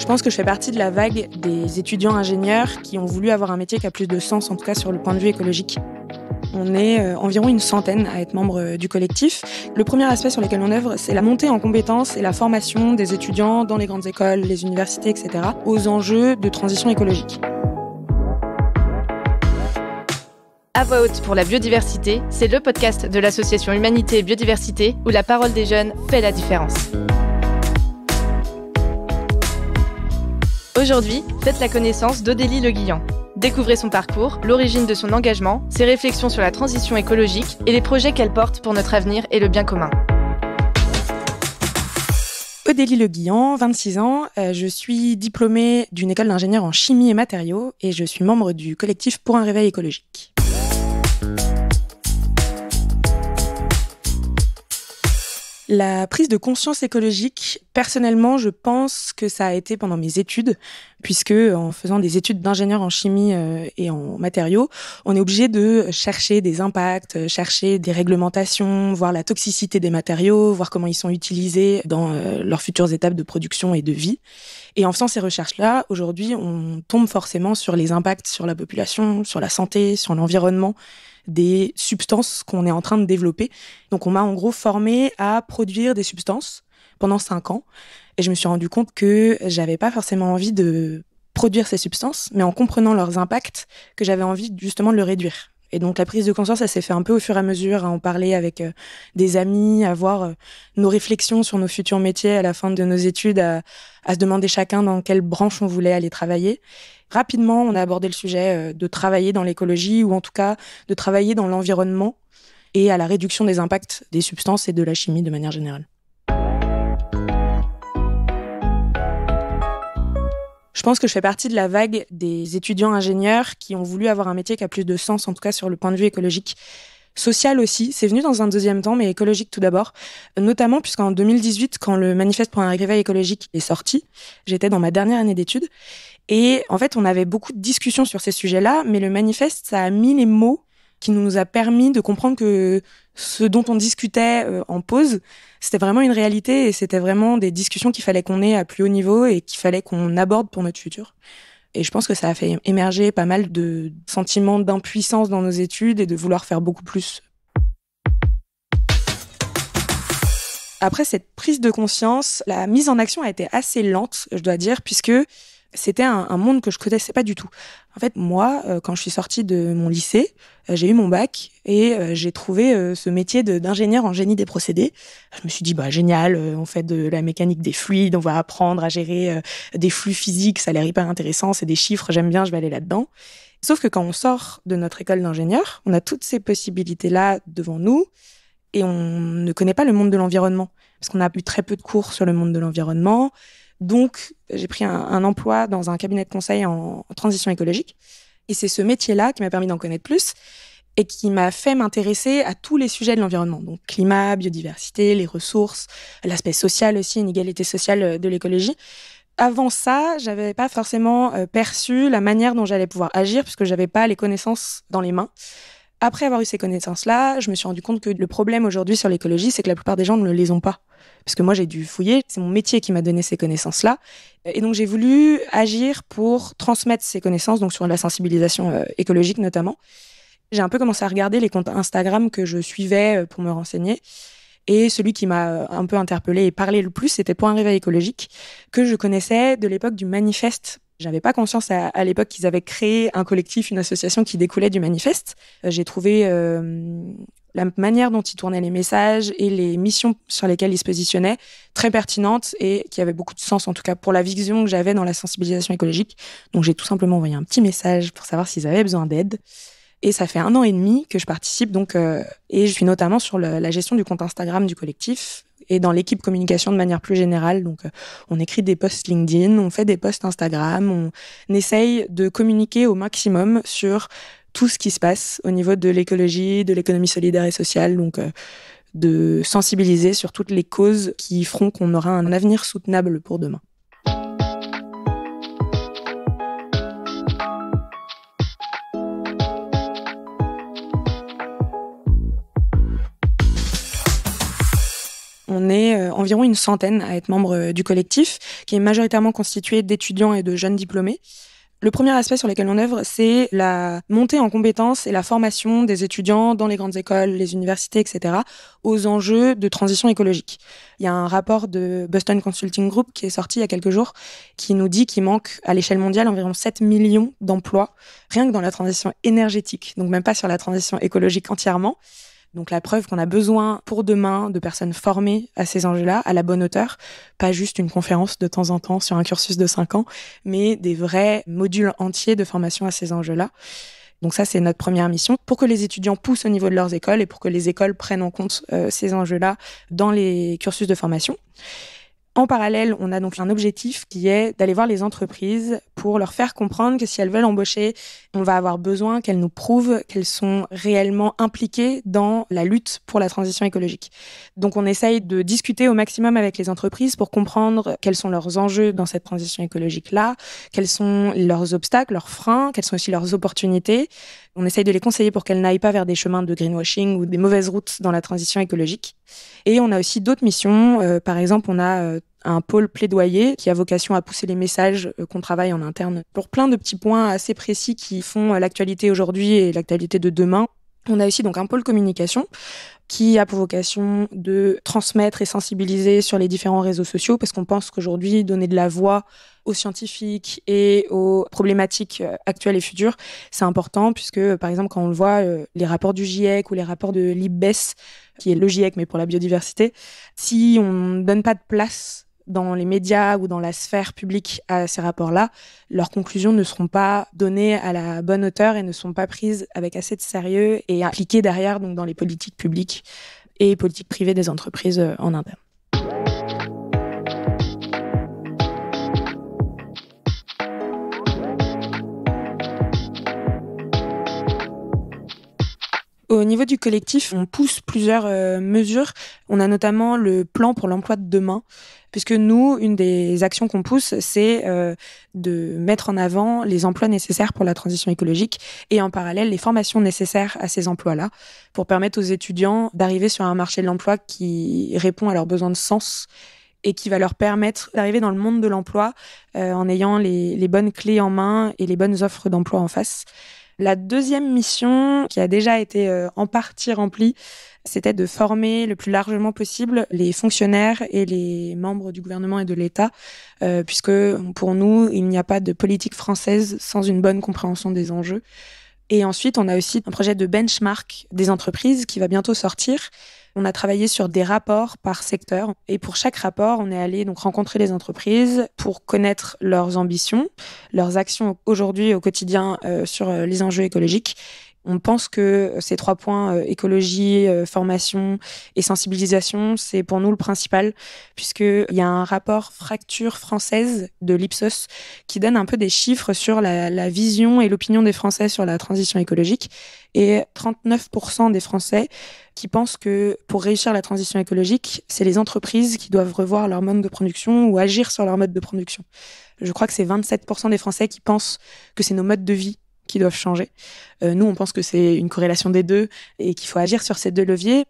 Je pense que je fais partie de la vague des étudiants ingénieurs qui ont voulu avoir un métier qui a plus de sens, en tout cas sur le point de vue écologique. On est euh, environ une centaine à être membres euh, du collectif. Le premier aspect sur lequel on œuvre, c'est la montée en compétences et la formation des étudiants dans les grandes écoles, les universités, etc., aux enjeux de transition écologique. À voix haute pour la biodiversité, c'est le podcast de l'association Humanité et Biodiversité où la parole des jeunes fait la différence. Aujourd'hui, faites la connaissance d'Odélie Le Guillan. Découvrez son parcours, l'origine de son engagement, ses réflexions sur la transition écologique et les projets qu'elle porte pour notre avenir et le bien commun. Odélie Le Guillan, 26 ans. Euh, je suis diplômée d'une école d'ingénieur en chimie et matériaux et je suis membre du collectif Pour un réveil écologique. La prise de conscience écologique, personnellement, je pense que ça a été pendant mes études, puisque en faisant des études d'ingénieur en chimie euh, et en matériaux, on est obligé de chercher des impacts, euh, chercher des réglementations, voir la toxicité des matériaux, voir comment ils sont utilisés dans euh, leurs futures étapes de production et de vie. Et en faisant ces recherches-là, aujourd'hui, on tombe forcément sur les impacts sur la population, sur la santé, sur l'environnement, des substances qu'on est en train de développer. Donc on m'a en gros formé à produire des substances pendant cinq ans et je me suis rendu compte que j'avais pas forcément envie de produire ces substances, mais en comprenant leurs impacts, que j'avais envie justement de le réduire. Et donc la prise de conscience, ça s'est fait un peu au fur et à mesure, à en parler avec euh, des amis, à voir euh, nos réflexions sur nos futurs métiers à la fin de nos études, à, se demander chacun dans quelle branche on voulait aller travailler. Rapidement, on a abordé le sujet euh, de travailler dans l'écologie ou en tout cas de travailler dans l'environnement et à la réduction des impacts des substances et de la chimie de manière générale. Je pense que je fais partie de la vague des étudiants ingénieurs qui ont voulu avoir un métier qui a plus de sens, en tout cas sur le point de vue écologique. Social aussi, c'est venu dans un deuxième temps, mais écologique tout d'abord. Notamment puisqu'en 2018, quand le manifeste pour un réveil écologique est sorti, j'étais dans ma dernière année d'études. Et en fait, on avait beaucoup de discussions sur ces sujets-là, mais le manifeste, ça a mis les mots qui nous a permis de comprendre que ce dont on discutait euh, en pause, c'était vraiment une réalité et c'était vraiment des discussions qu'il fallait qu'on ait à plus haut niveau et qu'il fallait qu'on aborde pour notre futur. Et je pense que ça a fait émerger pas mal de sentiments d'impuissance dans nos études et de vouloir faire beaucoup plus. Après cette prise de conscience, la mise en action a été assez lente, je dois dire, puisque c'était un, un, monde que je connaissais pas du tout. En fait, moi, euh, quand je suis sortie de mon lycée, euh, j'ai eu mon bac et euh, j'ai trouvé ce métier d'ingénieur en génie des procédés. Je me suis dit, bah génial, on fait de la mécanique des fluides, on va apprendre à gérer des flux physiques, ça a l'air hyper intéressant, c'est des chiffres, j'aime bien, je vais aller là-dedans. Sauf que quand on sort de notre école d'ingénieur, on a toutes ces possibilités-là devant nous et on ne connaît pas le monde de l'environnement. Parce qu'on a eu très peu de cours sur le monde de l'environnement. Donc, j'ai pris un, emploi dans un cabinet de conseil en, transition écologique. Et c'est ce métier-là qui m'a permis d'en connaître plus et qui m'a fait m'intéresser à tous les sujets de l'environnement, donc climat, biodiversité, les ressources, l'aspect social aussi, égalité sociale euh, de l'écologie. Avant ça, j'avais pas forcément euh, perçu la manière dont j'allais pouvoir agir puisque j'avais pas les connaissances dans les mains. Après avoir eu ces connaissances-là, je me suis rendu compte que le problème aujourd'hui sur l'écologie, c'est que la plupart des gens ne les ont pas parce que moi j'ai dû fouiller, c'est mon métier qui m'a donné ces connaissances-là. Euh, et donc j'ai voulu agir pour transmettre ces connaissances, donc sur la sensibilisation euh, écologique notamment. J'ai un peu commencé à regarder les comptes Instagram que je suivais euh, pour me renseigner. Et celui qui m'a un peu interpellé et parlé le plus, c'était Point Réveil écologique, que je connaissais de l'époque du manifeste j'avais pas conscience à, l'époque qu'ils avaient créé un collectif, une association qui découlait du manifeste. J'ai trouvé la manière dont ils tournaient les messages et les missions sur lesquelles ils se positionnaient, très pertinentes et qui avaient beaucoup de sens, en tout cas pour la vision que j'avais dans la sensibilisation écologique. Donc j'ai tout simplement envoyé un petit message pour savoir s'ils avaient besoin d'aide. Et ça fait un an et demi que je participe, donc, euh, et je suis notamment sur la gestion du compte Instagram du collectif et dans l'équipe communication de manière plus générale. Donc, euh, on écrit des posts LinkedIn, on fait des posts Instagram, on essaye de communiquer au maximum sur tout ce qui se passe au niveau de l'écologie, de l'économie solidaire et sociale, donc euh, de sensibiliser sur toutes les causes qui feront qu'on aura un avenir soutenable pour demain. On est euh, environ une centaine à être membre euh, du collectif, qui est majoritairement constitué d'étudiants et de jeunes diplômés. Le premier aspect sur lequel on œuvre, c'est la montée en compétences et la formation des étudiants dans les grandes écoles, les universités, etc., aux enjeux de transition écologique. Il y a un rapport de Boston Consulting Group qui est sorti il y a quelques jours qui nous dit qu'il manque à l'échelle mondiale environ 7 millions d'emplois, rien que dans la transition énergétique, donc même pas sur la transition écologique entièrement. Donc la preuve qu'on a besoin pour demain de personnes formées à ces enjeux-là, à la bonne hauteur, pas juste une conférence de temps en temps sur un cursus de 5 ans, mais des vrais modules entiers de formation à ces enjeux-là. Donc ça, c'est notre première mission, pour que les étudiants poussent au niveau de leurs écoles et pour que les écoles prennent en compte euh, ces enjeux-là dans les cursus de formation. En parallèle, on a donc un objectif qui est d'aller voir les entreprises pour leur faire comprendre que si elles veulent embaucher, on va avoir besoin qu'elles nous prouvent qu'elles sont réellement impliquées dans la lutte pour la transition écologique. Donc on essaye de discuter au maximum avec les entreprises pour comprendre quels sont leurs enjeux dans cette transition écologique-là, quels sont leurs obstacles, leurs freins, quelles sont aussi leurs opportunités. On essaye de les conseiller pour qu'elles n'aillent pas vers des chemins de greenwashing ou des mauvaises routes dans la transition écologique. Et on a aussi d'autres missions. Euh, par exemple, on a euh, un pôle plaidoyer qui a vocation à pousser les messages euh, qu'on travaille en interne pour plein de petits points assez précis qui font euh, l'actualité aujourd'hui et l'actualité de demain. On a aussi donc un pôle communication qui a pour vocation de transmettre et sensibiliser sur les différents réseaux sociaux parce qu'on pense qu'aujourd'hui donner de la voix aux scientifiques et aux problématiques euh, actuelles et futures, c'est important puisque par exemple quand on le voit les rapports du GIEC ou les rapports de l'IBES qui est le GIEC mais pour la biodiversité, si on ne donne pas de place dans les médias ou dans la sphère publique à ces rapports-là, leurs conclusions ne seront pas données à la bonne hauteur et ne sont pas prises avec assez de sérieux et impliquées derrière donc dans les politiques publiques et politiques privées des entreprises euh, en Inde. Au niveau du collectif, on pousse plusieurs euh, mesures. On a notamment le plan pour l'emploi de demain, puisque nous, une des actions qu'on pousse, c'est euh, de mettre en avant les emplois nécessaires pour la transition écologique et en parallèle les formations nécessaires à ces emplois-là pour permettre aux étudiants d'arriver sur un marché de l'emploi qui répond à leurs besoins de sens et qui va leur permettre d'arriver dans le monde de l'emploi euh, en ayant les bonnes clés en main et les bonnes offres d'emploi en face. La deuxième mission, qui a déjà été euh, en partie remplie, c'était de former le plus largement possible les fonctionnaires et les membres du gouvernement et de l'État, euh, puisque pour nous, il n'y a pas de politique française sans une bonne compréhension des enjeux. Et ensuite, on a aussi un projet de benchmark des entreprises qui va bientôt sortir. On a travaillé sur des rapports par secteur et pour chaque rapport, on est allé donc rencontrer les entreprises pour connaître leurs ambitions, leurs actions aujourd'hui au quotidien euh, sur euh, les enjeux écologiques on pense que ces trois points, euh, écologie, euh, formation et sensibilisation, c'est pour nous le principal, puisqu'il y a un rapport fracture française de l'Ipsos qui donne un peu des chiffres sur la vision et l'opinion des Français sur la transition écologique. Et 39% des Français qui pensent que pour réussir la transition écologique, c'est les entreprises qui doivent revoir leur mode de production ou agir sur leur mode de production. Je crois que c'est 27% des Français qui pensent que c'est nos modes de vie qui doivent changer. Euh, nous, on pense que c'est une corrélation des deux et qu'il faut agir sur ces deux leviers.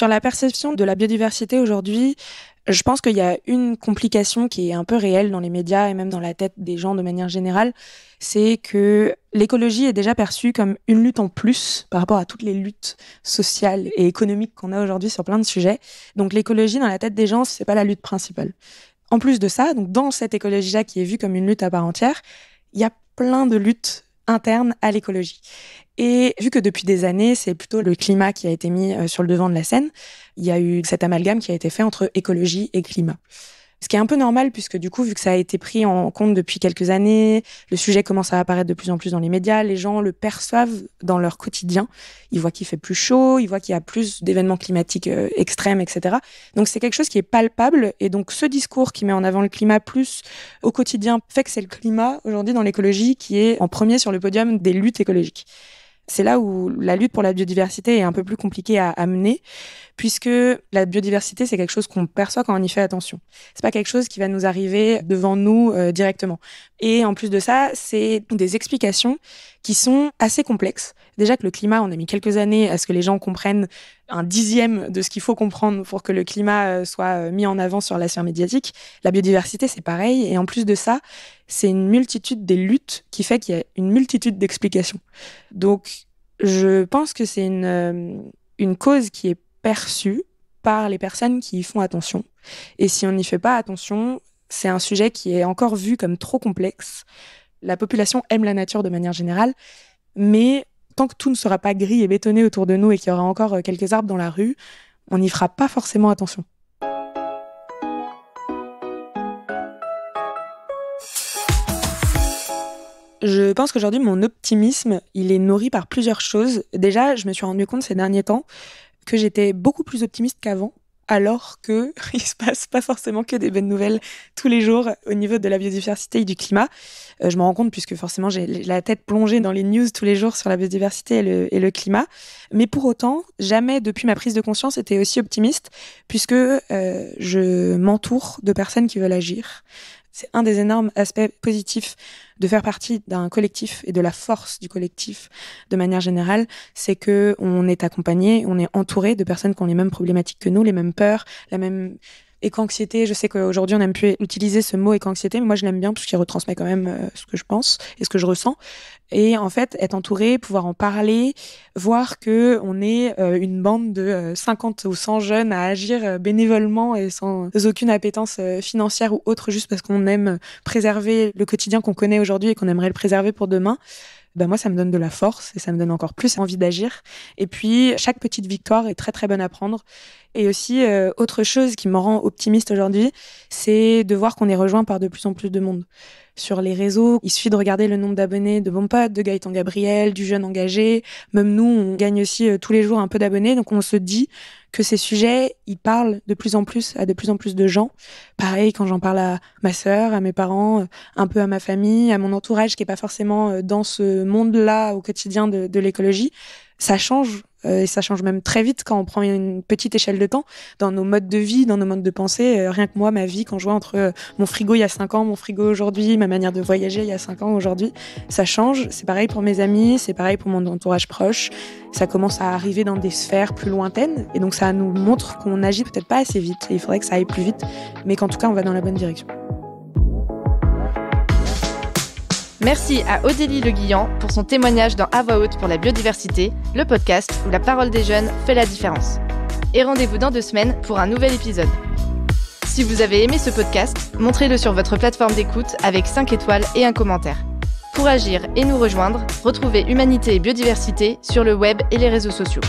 Sur la perception de la biodiversité aujourd'hui, je pense qu'il y a une complication qui est un peu réelle dans les médias et même dans la tête des gens de manière générale, c'est que l'écologie est déjà perçue comme une lutte en plus par rapport à toutes les luttes sociales et économiques qu'on a aujourd'hui sur plein de sujets. Donc l'écologie dans la tête des gens, c'est pas la lutte principale. En plus de ça, donc dans cette écologie-là qui est vue comme une lutte à part entière, il y a plein de luttes interne à l'écologie. Et vu que depuis des années, c'est plutôt le climat qui a été mis euh, sur le devant de la scène, il y a eu cet amalgame qui a été fait entre écologie et climat. Ce qui est un peu normal puisque du coup, vu que ça a été pris en compte depuis quelques années, le sujet commence à apparaître de plus en plus dans les médias, les gens le perçoivent dans leur quotidien. Ils voient qu'il fait plus chaud, ils voient qu'il y a plus d'événements climatiques euh, extrêmes, etc. Donc c'est quelque chose qui est palpable et donc ce discours qui met en avant le climat plus au quotidien fait que c'est le climat aujourd'hui dans l'écologie qui est en premier sur le podium des luttes écologiques. C'est là où la lutte pour la biodiversité est un peu plus compliquée à, amener mener puisque la biodiversité, c'est quelque chose qu'on perçoit quand on y fait attention. C'est pas quelque chose qui va nous arriver devant nous euh, directement. Et en plus de ça, c'est des explications qui sont assez complexes. Déjà que le climat, on a mis quelques années à ce que les gens comprennent un dixième de ce qu'il faut comprendre pour que le climat euh, soit euh, mis en avant sur la sphère médiatique. La biodiversité, c'est pareil. Et en plus de ça, c'est une multitude des luttes qui fait qu'il y a une multitude d'explications. Donc, je pense que c'est une, une cause qui est perçu par les personnes qui y font attention. Et si on n'y fait pas attention, c'est un sujet qui est encore vu comme trop complexe. La population aime la nature de manière générale, mais tant que tout ne sera pas gris et bétonné autour de nous et qu'il y aura encore euh, quelques arbres dans la rue, on n'y fera pas forcément attention. Je pense qu'aujourd'hui, mon optimisme, il est nourri par plusieurs choses. Déjà, je me suis rendu compte ces derniers temps que j'étais beaucoup plus optimiste qu'avant, alors que il se passe pas forcément que des bonnes nouvelles tous les jours au niveau de la biodiversité et du climat. Euh, je me rends compte puisque forcément j'ai la tête plongée dans les news tous les jours sur la biodiversité et le, climat. Mais pour autant, jamais depuis ma prise de conscience j'étais aussi optimiste puisque euh, je m'entoure de personnes qui veulent agir. C'est un des énormes aspects positifs de faire partie d'un collectif et de la force du collectif de manière générale, c'est que on est accompagné, on est entouré de personnes qui ont les mêmes problématiques que nous, les mêmes peurs, la même et anxiété je sais qu'aujourd'hui on n'aime plus utiliser ce mot éco-anxiété, mais moi je l'aime bien parce qu'il retransmet quand même euh, ce que je pense et ce que je ressens. Et en fait, être entouré, pouvoir en parler, voir que on est euh, une bande de 50 euh, ou 100 jeunes à agir bénévolement et sans aucune appétence financière ou autre, juste parce qu'on aime préserver le quotidien qu'on connaît aujourd'hui et qu'on aimerait le préserver pour demain. Ben moi ça me donne de la force et ça me donne encore plus envie d'agir. Et puis chaque petite victoire est très très bonne à prendre et aussi, euh, autre chose qui me rend optimiste aujourd'hui, c'est de voir qu'on est rejoint par de plus en plus de monde. Sur les réseaux, il suffit de regarder le nombre d'abonnés de Bon de Gaëtan Gabriel, du jeune engagé. Même nous, on gagne aussi euh, tous les jours un peu d'abonnés. Donc on se dit que ces sujets, ils parlent de plus en plus à de plus en plus de gens. Pareil, quand j'en parle à ma sœur, à mes parents, euh, un peu à ma famille, à mon entourage qui n'est pas forcément dans ce monde-là au quotidien de, de l'écologie, ça change euh, et ça change même très vite quand on prend une petite échelle de temps dans nos modes de vie, dans nos modes de pensée. Euh, rien que moi, ma vie, quand je vois entre euh, mon frigo il y a 5 ans, mon frigo aujourd'hui, ma manière de voyager il y a 5 ans aujourd'hui, ça change. C'est pareil pour mes amis, c'est pareil pour mon entourage proche. Ça commence à arriver dans des sphères plus lointaines et donc ça nous montre qu'on agit peut-être pas assez vite il faudrait que ça aille plus vite, mais qu'en tout cas on va dans la bonne direction. Merci à Odélie Le Guillan pour son témoignage dans À voix haute pour la biodiversité, le podcast où la parole des jeunes fait la différence. Et rendez-vous dans deux semaines pour un nouvel épisode. Si vous avez aimé ce podcast, montrez-le sur votre plateforme d'écoute avec 5 étoiles et un commentaire. Pour agir et nous rejoindre, retrouvez Humanité et Biodiversité sur le web et les réseaux sociaux.